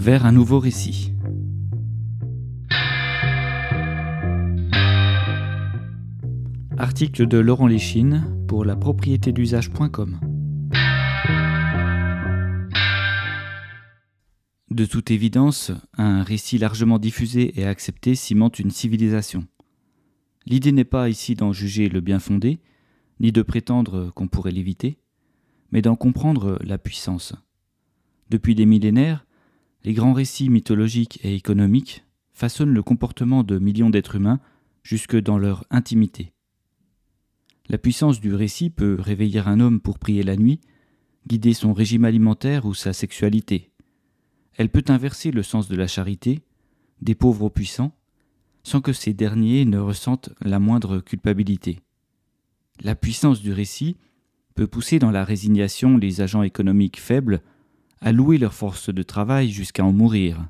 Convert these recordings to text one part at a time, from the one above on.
vers un nouveau récit. Article de Laurent Léchine pour la propriété d'usage.com. De toute évidence, un récit largement diffusé et accepté cimente une civilisation. L'idée n'est pas ici d'en juger le bien fondé, ni de prétendre qu'on pourrait l'éviter, mais d'en comprendre la puissance. Depuis des millénaires, les grands récits mythologiques et économiques façonnent le comportement de millions d'êtres humains jusque dans leur intimité. La puissance du récit peut réveiller un homme pour prier la nuit, guider son régime alimentaire ou sa sexualité. Elle peut inverser le sens de la charité, des pauvres aux puissants, sans que ces derniers ne ressentent la moindre culpabilité. La puissance du récit peut pousser dans la résignation les agents économiques faibles à louer leur force de travail jusqu'à en mourir.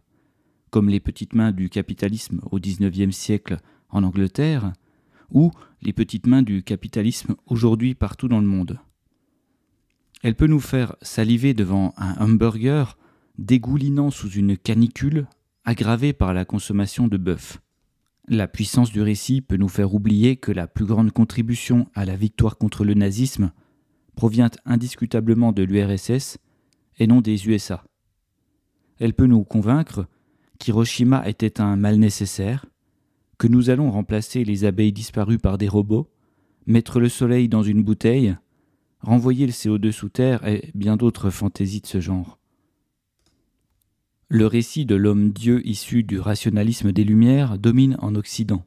Comme les petites mains du capitalisme au XIXe siècle en Angleterre, ou les petites mains du capitalisme aujourd'hui partout dans le monde. Elle peut nous faire saliver devant un hamburger dégoulinant sous une canicule aggravée par la consommation de bœuf. La puissance du récit peut nous faire oublier que la plus grande contribution à la victoire contre le nazisme provient indiscutablement de l'URSS et non des USA. Elle peut nous convaincre qu'Hiroshima était un mal nécessaire, que nous allons remplacer les abeilles disparues par des robots, mettre le soleil dans une bouteille, renvoyer le CO2 sous terre et bien d'autres fantaisies de ce genre. Le récit de l'homme-dieu issu du rationalisme des Lumières domine en Occident.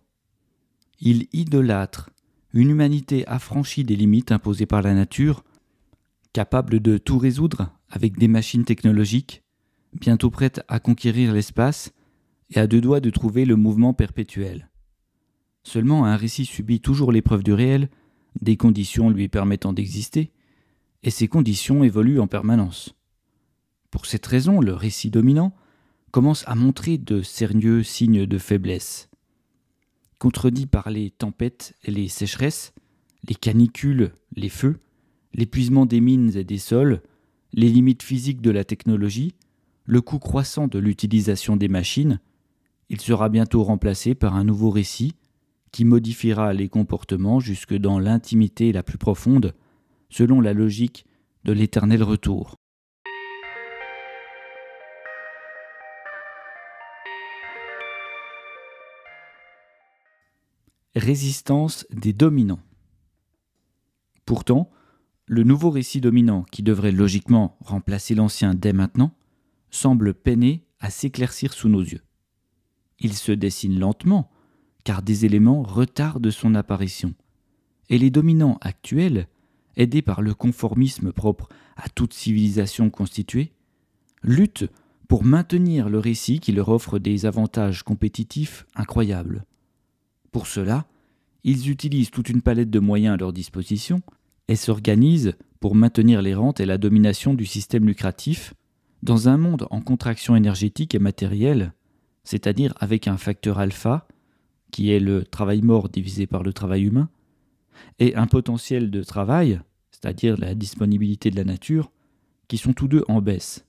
Il idolâtre une humanité affranchie des limites imposées par la nature, capable de tout résoudre avec des machines technologiques, bientôt prêtes à conquérir l'espace et à deux doigts de trouver le mouvement perpétuel. Seulement un récit subit toujours l'épreuve du réel, des conditions lui permettant d'exister, et ces conditions évoluent en permanence. Pour cette raison, le récit dominant commence à montrer de sérieux signes de faiblesse. Contredit par les tempêtes et les sécheresses, les canicules, les feux, l'épuisement des mines et des sols, les limites physiques de la technologie, le coût croissant de l'utilisation des machines, il sera bientôt remplacé par un nouveau récit qui modifiera les comportements jusque dans l'intimité la plus profonde, selon la logique de l'éternel retour. Résistance des dominants. Pourtant, le nouveau récit dominant, qui devrait logiquement remplacer l'ancien dès maintenant, semble peiner à s'éclaircir sous nos yeux. Il se dessine lentement, car des éléments retardent son apparition, et les dominants actuels, aidés par le conformisme propre à toute civilisation constituée, luttent pour maintenir le récit qui leur offre des avantages compétitifs incroyables. Pour cela, ils utilisent toute une palette de moyens à leur disposition, et s'organisent pour maintenir les rentes et la domination du système lucratif dans un monde en contraction énergétique et matérielle, c'est-à-dire avec un facteur alpha, qui est le travail mort divisé par le travail humain, et un potentiel de travail, c'est-à-dire la disponibilité de la nature, qui sont tous deux en baisse.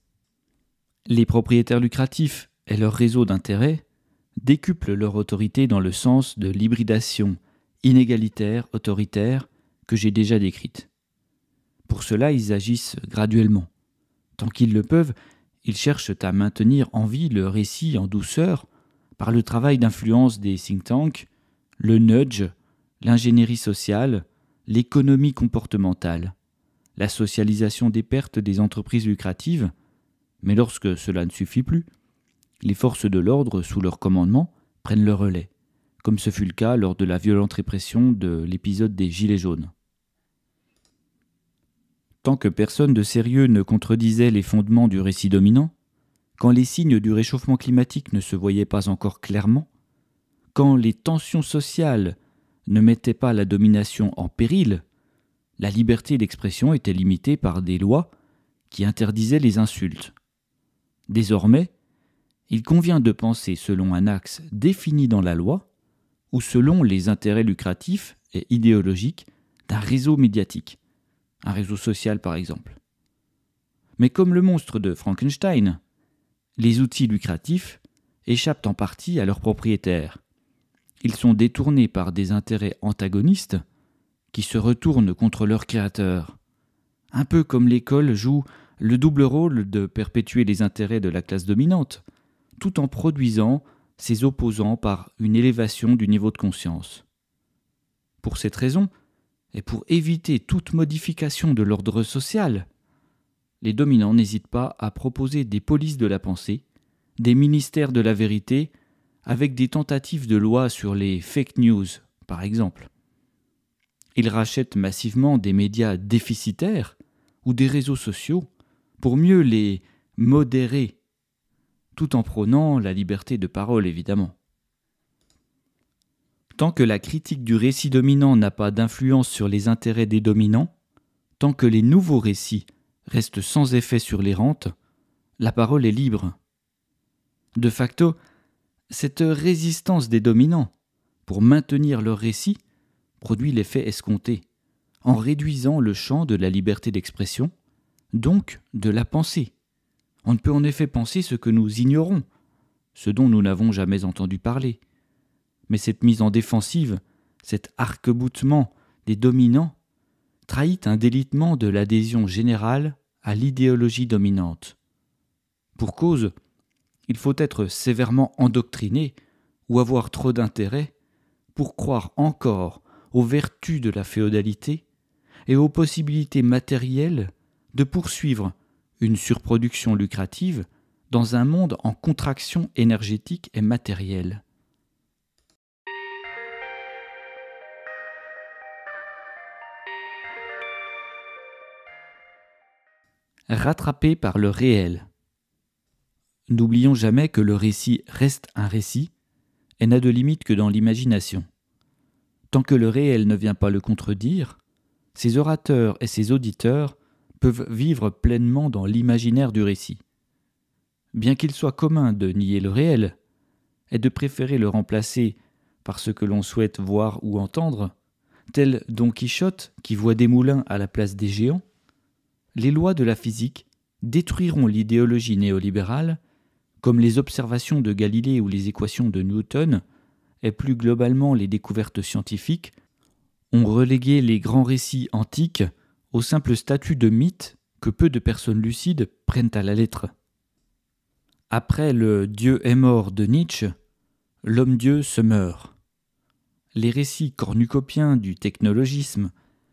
Les propriétaires lucratifs et leur réseau d'intérêts décuplent leur autorité dans le sens de l'hybridation inégalitaire, autoritaire, que j'ai déjà décrites. Pour cela, ils agissent graduellement. Tant qu'ils le peuvent, ils cherchent à maintenir en vie le récit en douceur par le travail d'influence des think tanks, le nudge, l'ingénierie sociale, l'économie comportementale, la socialisation des pertes des entreprises lucratives, mais lorsque cela ne suffit plus, les forces de l'ordre sous leur commandement prennent le relais comme ce fut le cas lors de la violente répression de l'épisode des Gilets jaunes. Tant que personne de sérieux ne contredisait les fondements du récit dominant, quand les signes du réchauffement climatique ne se voyaient pas encore clairement, quand les tensions sociales ne mettaient pas la domination en péril, la liberté d'expression était limitée par des lois qui interdisaient les insultes. Désormais, il convient de penser selon un axe défini dans la loi, ou selon les intérêts lucratifs et idéologiques d'un réseau médiatique, un réseau social par exemple. Mais comme le monstre de Frankenstein, les outils lucratifs échappent en partie à leurs propriétaires. Ils sont détournés par des intérêts antagonistes qui se retournent contre leurs créateurs. Un peu comme l'école joue le double rôle de perpétuer les intérêts de la classe dominante, tout en produisant ses opposants par une élévation du niveau de conscience. Pour cette raison, et pour éviter toute modification de l'ordre social, les dominants n'hésitent pas à proposer des polices de la pensée, des ministères de la vérité, avec des tentatives de loi sur les fake news, par exemple. Ils rachètent massivement des médias déficitaires ou des réseaux sociaux pour mieux les modérer tout en prônant la liberté de parole évidemment. Tant que la critique du récit dominant n'a pas d'influence sur les intérêts des dominants, tant que les nouveaux récits restent sans effet sur les rentes, la parole est libre. De facto, cette résistance des dominants, pour maintenir leur récit, produit l'effet escompté, en réduisant le champ de la liberté d'expression, donc de la pensée on ne peut en effet penser ce que nous ignorons, ce dont nous n'avons jamais entendu parler. Mais cette mise en défensive, cet arqueboutement des dominants, trahit un délitement de l'adhésion générale à l'idéologie dominante. Pour cause, il faut être sévèrement endoctriné ou avoir trop d'intérêt pour croire encore aux vertus de la féodalité et aux possibilités matérielles de poursuivre une surproduction lucrative, dans un monde en contraction énergétique et matérielle. Rattrapé par le réel. N'oublions jamais que le récit reste un récit et n'a de limite que dans l'imagination. Tant que le réel ne vient pas le contredire, ses orateurs et ses auditeurs peuvent vivre pleinement dans l'imaginaire du récit. Bien qu'il soit commun de nier le réel, et de préférer le remplacer par ce que l'on souhaite voir ou entendre, tel Don Quichotte qui voit des moulins à la place des géants, les lois de la physique détruiront l'idéologie néolibérale, comme les observations de Galilée ou les équations de Newton, et plus globalement les découvertes scientifiques, ont relégué les grands récits antiques au simple statut de mythe que peu de personnes lucides prennent à la lettre. Après le Dieu est mort de Nietzsche, l'homme-dieu se meurt. Les récits cornucopiens du technologisme,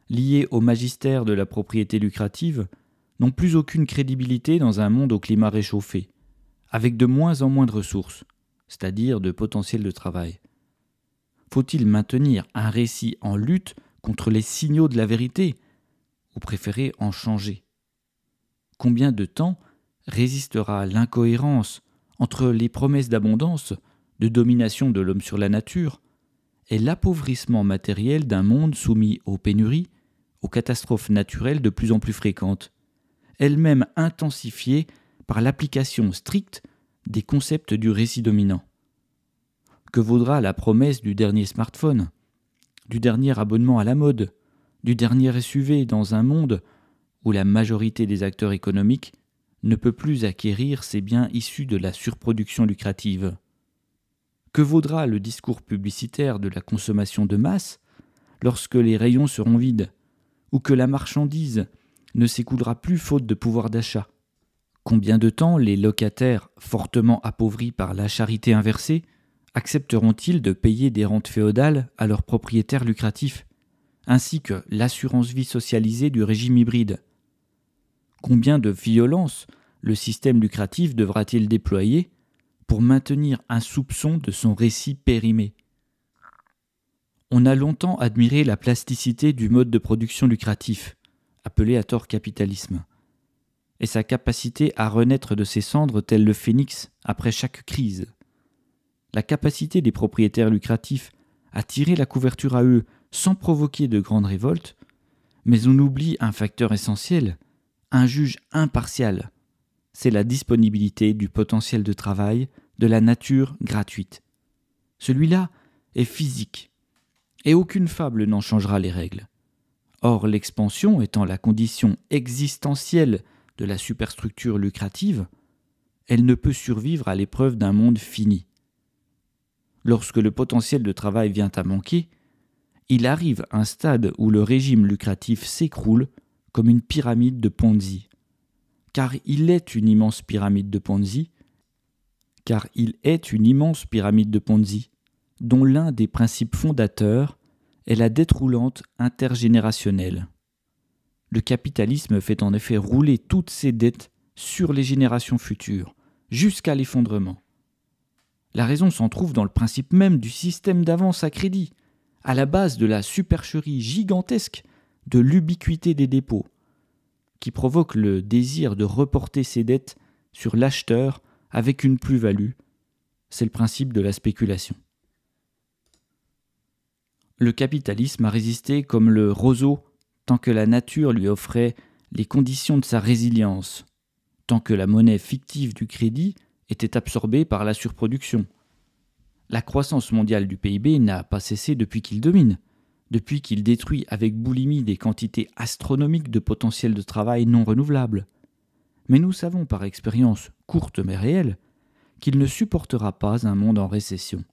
liés au magistère de la propriété lucrative, n'ont plus aucune crédibilité dans un monde au climat réchauffé, avec de moins en moins de ressources, c'est-à-dire de potentiel de travail. Faut-il maintenir un récit en lutte contre les signaux de la vérité ou préférer en changer Combien de temps résistera l'incohérence entre les promesses d'abondance, de domination de l'homme sur la nature, et l'appauvrissement matériel d'un monde soumis aux pénuries, aux catastrophes naturelles de plus en plus fréquentes, elles-mêmes intensifiées par l'application stricte des concepts du récit dominant. Que vaudra la promesse du dernier smartphone, du dernier abonnement à la mode, du dernier SUV dans un monde où la majorité des acteurs économiques ne peut plus acquérir ses biens issus de la surproduction lucrative. Que vaudra le discours publicitaire de la consommation de masse lorsque les rayons seront vides, ou que la marchandise ne s'écoulera plus faute de pouvoir d'achat Combien de temps les locataires, fortement appauvris par la charité inversée, accepteront-ils de payer des rentes féodales à leurs propriétaires lucratifs ainsi que l'assurance vie socialisée du régime hybride. Combien de violence le système lucratif devra-t-il déployer pour maintenir un soupçon de son récit périmé On a longtemps admiré la plasticité du mode de production lucratif, appelé à tort capitalisme, et sa capacité à renaître de ses cendres tel le phénix après chaque crise. La capacité des propriétaires lucratifs à tirer la couverture à eux sans provoquer de grandes révoltes, mais on oublie un facteur essentiel, un juge impartial. C'est la disponibilité du potentiel de travail de la nature gratuite. Celui-là est physique, et aucune fable n'en changera les règles. Or, l'expansion étant la condition existentielle de la superstructure lucrative, elle ne peut survivre à l'épreuve d'un monde fini. Lorsque le potentiel de travail vient à manquer, il arrive un stade où le régime lucratif s'écroule comme une pyramide de Ponzi. Car il est une immense pyramide de Ponzi, car il est une immense pyramide de Ponzi, dont l'un des principes fondateurs est la dette roulante intergénérationnelle. Le capitalisme fait en effet rouler toutes ses dettes sur les générations futures, jusqu'à l'effondrement. La raison s'en trouve dans le principe même du système d'avance à crédit, à la base de la supercherie gigantesque de l'ubiquité des dépôts, qui provoque le désir de reporter ses dettes sur l'acheteur avec une plus-value. C'est le principe de la spéculation. Le capitalisme a résisté comme le roseau tant que la nature lui offrait les conditions de sa résilience, tant que la monnaie fictive du crédit était absorbée par la surproduction, la croissance mondiale du PIB n'a pas cessé depuis qu'il domine, depuis qu'il détruit avec boulimie des quantités astronomiques de potentiel de travail non renouvelable. Mais nous savons par expérience courte mais réelle qu'il ne supportera pas un monde en récession,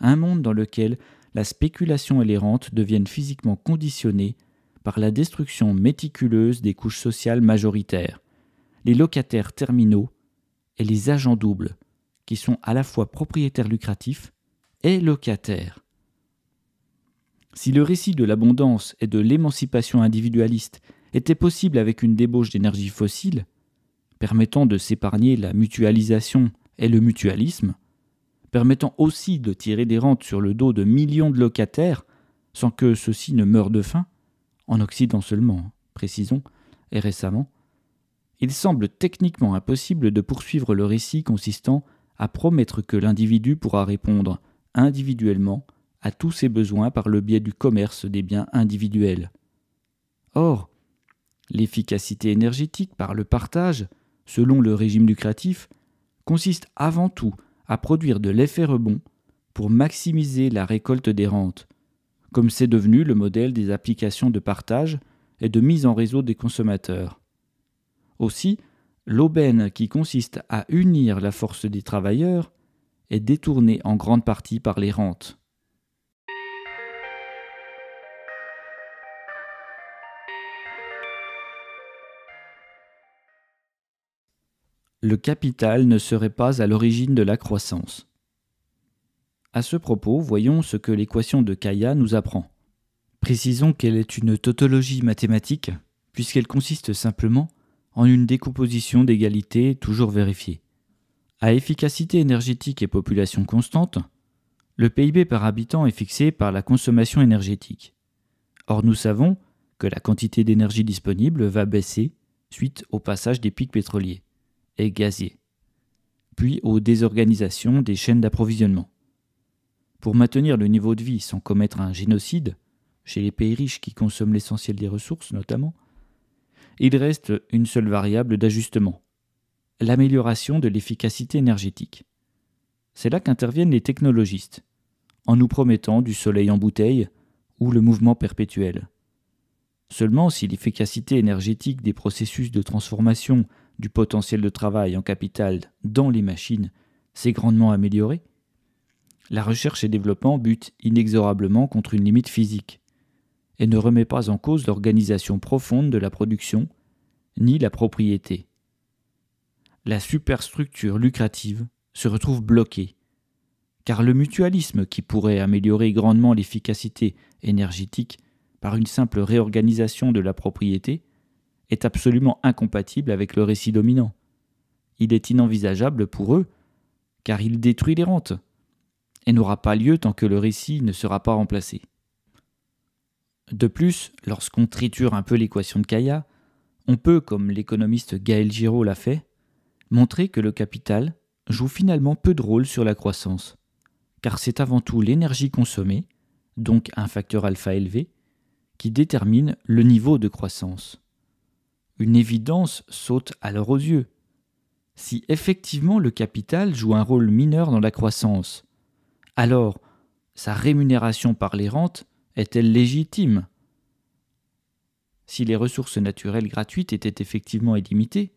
un monde dans lequel la spéculation et les rentes deviennent physiquement conditionnées par la destruction méticuleuse des couches sociales majoritaires, les locataires terminaux et les agents doubles, qui sont à la fois propriétaires lucratifs est locataire. Si le récit de l'abondance et de l'émancipation individualiste était possible avec une débauche d'énergie fossile, permettant de s'épargner la mutualisation et le mutualisme, permettant aussi de tirer des rentes sur le dos de millions de locataires sans que ceux-ci ne meurent de faim, en Occident seulement, précisons, et récemment, il semble techniquement impossible de poursuivre le récit consistant à promettre que l'individu pourra répondre individuellement à tous ses besoins par le biais du commerce des biens individuels. Or, l'efficacité énergétique par le partage, selon le régime lucratif, consiste avant tout à produire de l'effet rebond pour maximiser la récolte des rentes, comme c'est devenu le modèle des applications de partage et de mise en réseau des consommateurs. Aussi, l'aubaine qui consiste à unir la force des travailleurs est détournée en grande partie par les rentes. Le capital ne serait pas à l'origine de la croissance. À ce propos, voyons ce que l'équation de Kaya nous apprend. Précisons qu'elle est une tautologie mathématique, puisqu'elle consiste simplement en une décomposition d'égalité toujours vérifiée. À efficacité énergétique et population constante, le PIB par habitant est fixé par la consommation énergétique. Or nous savons que la quantité d'énergie disponible va baisser suite au passage des pics pétroliers et gaziers, puis aux désorganisations des chaînes d'approvisionnement. Pour maintenir le niveau de vie sans commettre un génocide, chez les pays riches qui consomment l'essentiel des ressources notamment, il reste une seule variable d'ajustement, l'amélioration de l'efficacité énergétique. C'est là qu'interviennent les technologistes, en nous promettant du soleil en bouteille ou le mouvement perpétuel. Seulement, si l'efficacité énergétique des processus de transformation du potentiel de travail en capital dans les machines s'est grandement améliorée, la recherche et développement bute inexorablement contre une limite physique et ne remet pas en cause l'organisation profonde de la production ni la propriété la superstructure lucrative se retrouve bloquée, car le mutualisme qui pourrait améliorer grandement l'efficacité énergétique par une simple réorganisation de la propriété est absolument incompatible avec le récit dominant. Il est inenvisageable pour eux, car il détruit les rentes, et n'aura pas lieu tant que le récit ne sera pas remplacé. De plus, lorsqu'on triture un peu l'équation de Kaya, on peut, comme l'économiste Gaël Giraud l'a fait, montrer que le capital joue finalement peu de rôle sur la croissance, car c'est avant tout l'énergie consommée, donc un facteur alpha élevé, qui détermine le niveau de croissance. Une évidence saute alors aux yeux. Si effectivement le capital joue un rôle mineur dans la croissance, alors sa rémunération par les rentes est-elle légitime Si les ressources naturelles gratuites étaient effectivement illimitées,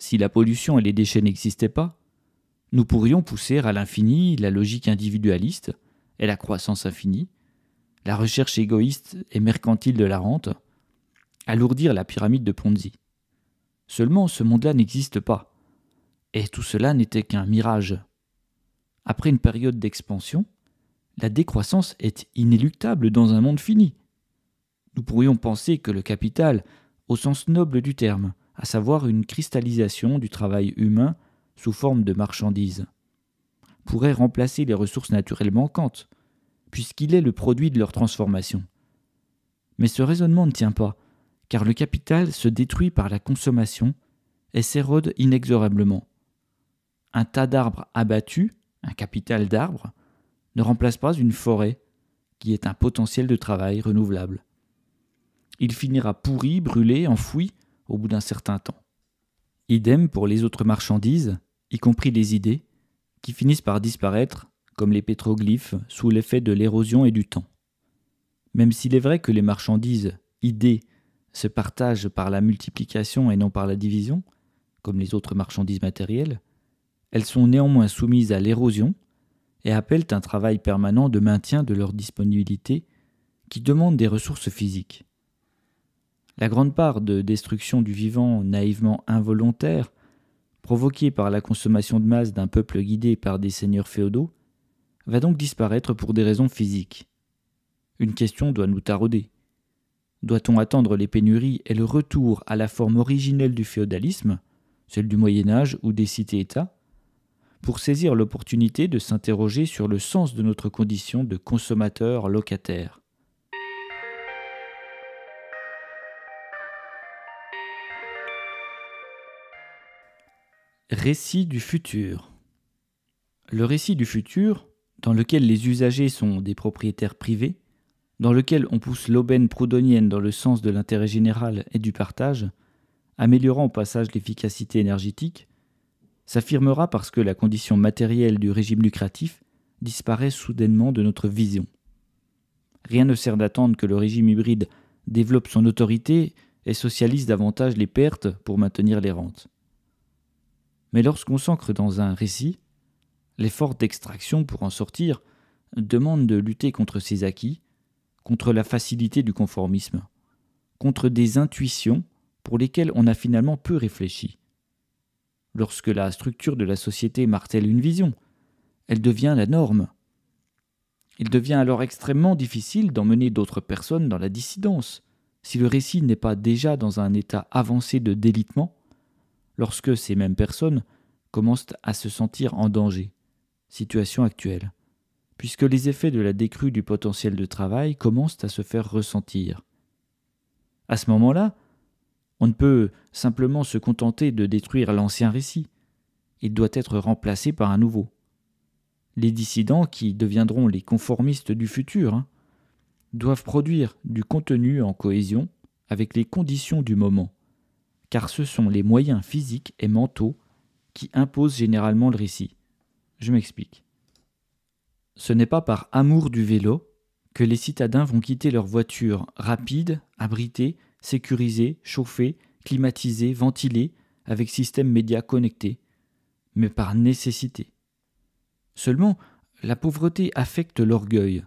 si la pollution et les déchets n'existaient pas, nous pourrions pousser à l'infini la logique individualiste et la croissance infinie, la recherche égoïste et mercantile de la rente, alourdir la pyramide de Ponzi. Seulement, ce monde-là n'existe pas, et tout cela n'était qu'un mirage. Après une période d'expansion, la décroissance est inéluctable dans un monde fini. Nous pourrions penser que le capital, au sens noble du terme, à savoir une cristallisation du travail humain sous forme de marchandises, pourrait remplacer les ressources naturelles manquantes, puisqu'il est le produit de leur transformation. Mais ce raisonnement ne tient pas, car le capital se détruit par la consommation et s'érode inexorablement. Un tas d'arbres abattus, un capital d'arbres, ne remplace pas une forêt, qui est un potentiel de travail renouvelable. Il finira pourri, brûlé, enfoui, au bout d'un certain temps. Idem pour les autres marchandises, y compris les idées, qui finissent par disparaître, comme les pétroglyphes, sous l'effet de l'érosion et du temps. Même s'il est vrai que les marchandises, idées, se partagent par la multiplication et non par la division, comme les autres marchandises matérielles, elles sont néanmoins soumises à l'érosion et appellent un travail permanent de maintien de leur disponibilité qui demande des ressources physiques. La grande part de destruction du vivant naïvement involontaire, provoquée par la consommation de masse d'un peuple guidé par des seigneurs féodaux, va donc disparaître pour des raisons physiques. Une question doit nous tarauder. Doit-on attendre les pénuries et le retour à la forme originelle du féodalisme, celle du Moyen Âge ou des cités-États, pour saisir l'opportunité de s'interroger sur le sens de notre condition de consommateur-locataire Récit du futur. Le récit du futur, dans lequel les usagers sont des propriétaires privés, dans lequel on pousse l'aubaine proudhonienne dans le sens de l'intérêt général et du partage, améliorant au passage l'efficacité énergétique, s'affirmera parce que la condition matérielle du régime lucratif disparaît soudainement de notre vision. Rien ne sert d'attendre que le régime hybride développe son autorité et socialise davantage les pertes pour maintenir les rentes. Mais lorsqu'on s'ancre dans un récit, l'effort d'extraction pour en sortir demande de lutter contre ses acquis, contre la facilité du conformisme, contre des intuitions pour lesquelles on a finalement peu réfléchi. Lorsque la structure de la société martèle une vision, elle devient la norme. Il devient alors extrêmement difficile d'emmener d'autres personnes dans la dissidence, si le récit n'est pas déjà dans un état avancé de délitement, lorsque ces mêmes personnes commencent à se sentir en danger. Situation actuelle. Puisque les effets de la décrue du potentiel de travail commencent à se faire ressentir. À ce moment-là, on ne peut simplement se contenter de détruire l'ancien récit. Il doit être remplacé par un nouveau. Les dissidents, qui deviendront les conformistes du futur, hein, doivent produire du contenu en cohésion avec les conditions du moment car ce sont les moyens physiques et mentaux qui imposent généralement le récit. Je m'explique. Ce n'est pas par amour du vélo que les citadins vont quitter leur voiture rapide, abritée, sécurisée, chauffée, climatisée, ventilée, avec système média connecté, mais par nécessité. Seulement, la pauvreté affecte l'orgueil,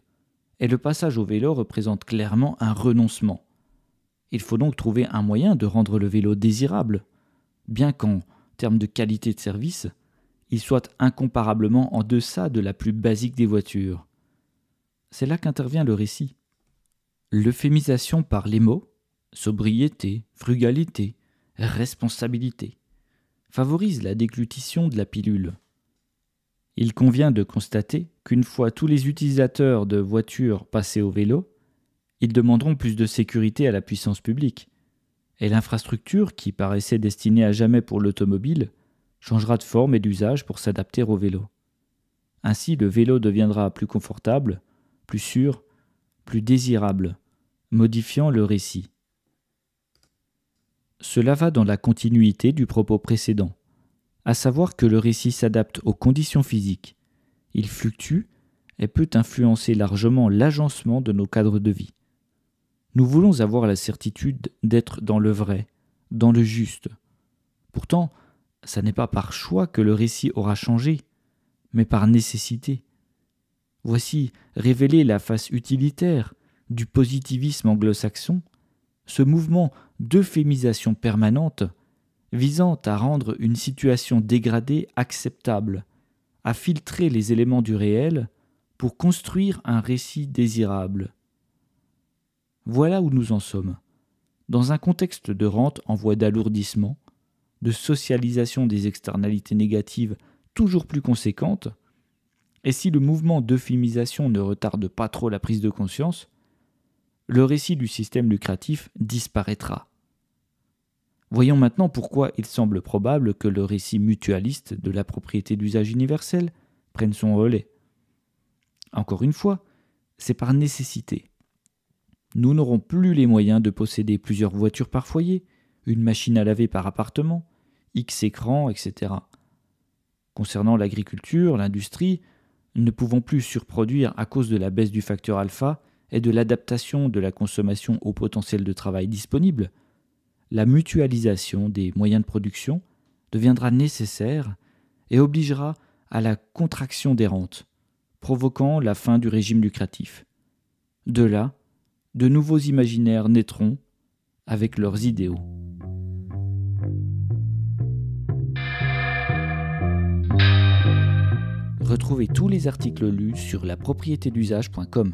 et le passage au vélo représente clairement un renoncement. Il faut donc trouver un moyen de rendre le vélo désirable, bien qu'en termes de qualité de service, il soit incomparablement en deçà de la plus basique des voitures. C'est là qu'intervient le récit. L'euphémisation par les mots, sobriété, frugalité, responsabilité, favorise la déglutition de la pilule. Il convient de constater qu'une fois tous les utilisateurs de voitures passés au vélo, ils demanderont plus de sécurité à la puissance publique. Et l'infrastructure, qui paraissait destinée à jamais pour l'automobile, changera de forme et d'usage pour s'adapter au vélo. Ainsi, le vélo deviendra plus confortable, plus sûr, plus désirable, modifiant le récit. Cela va dans la continuité du propos précédent, à savoir que le récit s'adapte aux conditions physiques. Il fluctue et peut influencer largement l'agencement de nos cadres de vie. Nous voulons avoir la certitude d'être dans le vrai, dans le juste. Pourtant, ce n'est pas par choix que le récit aura changé, mais par nécessité. Voici révélée la face utilitaire du positivisme anglo-saxon, ce mouvement d'euphémisation permanente visant à rendre une situation dégradée acceptable, à filtrer les éléments du réel pour construire un récit désirable. Voilà où nous en sommes. Dans un contexte de rente en voie d'alourdissement, de socialisation des externalités négatives toujours plus conséquentes, et si le mouvement d'euphémisation ne retarde pas trop la prise de conscience, le récit du système lucratif disparaîtra. Voyons maintenant pourquoi il semble probable que le récit mutualiste de la propriété d'usage universel prenne son relais. Encore une fois, c'est par nécessité. Nous n'aurons plus les moyens de posséder plusieurs voitures par foyer, une machine à laver par appartement, X écrans, etc. Concernant l'agriculture, l'industrie, ne pouvons plus surproduire à cause de la baisse du facteur alpha et de l'adaptation de la consommation au potentiel de travail disponible. La mutualisation des moyens de production deviendra nécessaire et obligera à la contraction des rentes, provoquant la fin du régime lucratif. De là, de nouveaux imaginaires naîtront avec leurs idéaux. Retrouvez tous les articles lus sur la propriété d'usage.com.